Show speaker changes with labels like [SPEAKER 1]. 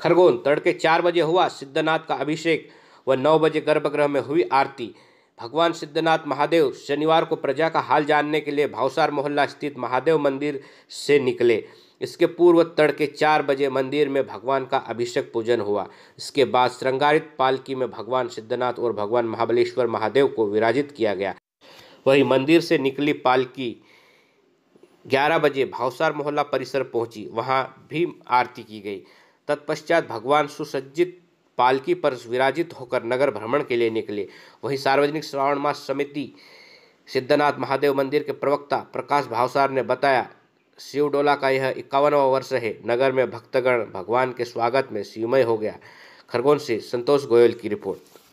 [SPEAKER 1] खरगोन तड़के चार बजे हुआ सिद्धनाथ का अभिषेक व नौ बजे गर्भगृह में हुई आरती भगवान सिद्धनाथ महादेव शनिवार को प्रजा का हाल जानने के लिए भावसार मोहल्ला स्थित महादेव मंदिर से निकले इसके पूर्व तड़के चार बजे मंदिर में भगवान का अभिषेक पूजन हुआ इसके बाद श्रृंगारित पालकी में भगवान सिद्धनाथ और भगवान महाबलेश्वर महादेव को विराजित किया गया वही मंदिर से निकली पालकी 11 बजे भावसार मोहल्ला परिसर पहुंची वहां भी आरती की गई तत्पश्चात भगवान सुसज्जित पालकी पर विराजित होकर नगर भ्रमण के लिए निकले वहीं सार्वजनिक श्रावण मास समिति सिद्धनाथ महादेव मंदिर के प्रवक्ता प्रकाश भावसार ने बताया शिवडोला का यह इक्यावनवा वर्ष है नगर में भक्तगण भगवान के स्वागत में शिवमय हो गया खरगोन से संतोष गोयल की रिपोर्ट